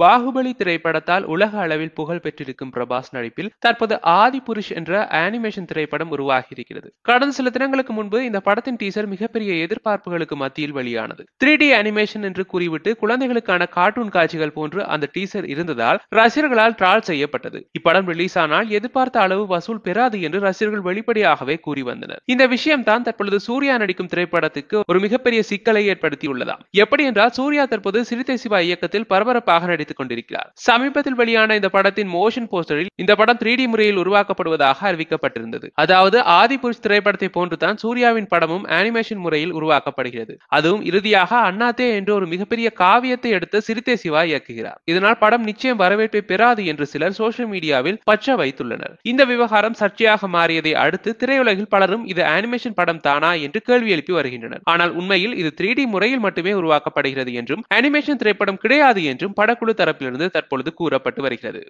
பாகுபலி திரைப்படத்தால் உலக அளவில் புகழ் பெற்றிருக்கும் பிரபாஸ் நடிப்பில் தற்போது ஆதி புருஷ் என்ற அனிமேஷன் திரைப்படம் உருவாகியிருக்கிறது கடந்த சில தினங்களுக்கு முன்பு இந்த படத்தின் டீசர் மிகப்பெரிய எதிர்பார்ப்புகளுக்கு மத்தியில் வெளியானது த்ரீ டி அனிமேஷன் என்று கூறிவிட்டு குழந்தைகளுக்கான கார்ட்டூன் காட்சிகள் போன்று அந்த டீசர் இருந்ததால் ரசிகர்களால் ட்ரால் செய்யப்பட்டது இப்படம் ரிலீஸ் ஆனால் எதிர்பார்த்த அளவு வசூல் பெறாது என்று ரசிகர்கள் வெளிப்படையாகவே கூறி வந்தனர் இந்த விஷயம் தான் தற்பொழுது சூர்யா நடிக்கும் திரைப்படத்துக்கு ஒரு மிகப்பெரிய சிக்கலை ஏற்படுத்தியுள்ளதாம் எப்படி என்றால் சூர்யா தற்போது சிறுத்தை சிவா இயக்கத்தில் பரபரப்பாக நடித்துக் கொண்டிருக்கிறார் சமீபத்தில் வெளியான இந்த படத்தின் மோஷன் போஸ்டரில் இந்த படம் த்ரீ டி முறையில் உருவாக்கப்படுவதாக அறிவிக்கப்பட்டிருந்தது அதாவது ஆதிபுருஷ் திரைப்படத்தை போன்றுதான் சூர்யாவின் படமும் அனிமேஷன் முறையில் உருவாக்கப்படுகிறது அதுவும் இறுதியாக அண்ணாத்தே என்று ஒரு மிகப்பெரிய காவியத்தை எடுத்து சிறுத்தை சிவா இயக்குகிறார் இதனால் படம் நிச்சயம் வரவேற்பை பெறாது என்று சிலர் சோசியல் மீடியாவில் பச்ச வைத்துள்ளனர் இந்த விவகாரம் சர்ச்சையாக மாறியதை அடுத்து திரையுலகில் பலரும் இது அனிமேஷன் படம் தானா என்று கேள்வி எழுப்பி வருகின்றனர் ஆனால் உண்மையில் இது த்ரீ டி முறையில் மட்டுமே உருவாக்கப்படுகிறது என்றும் அனிமேஷன் திரைப்படம் கிடையாது என்றும் படக்குழு குழு தரப்பிலிருந்து தற்பொழுது கூறப்பட்டு வருகிறது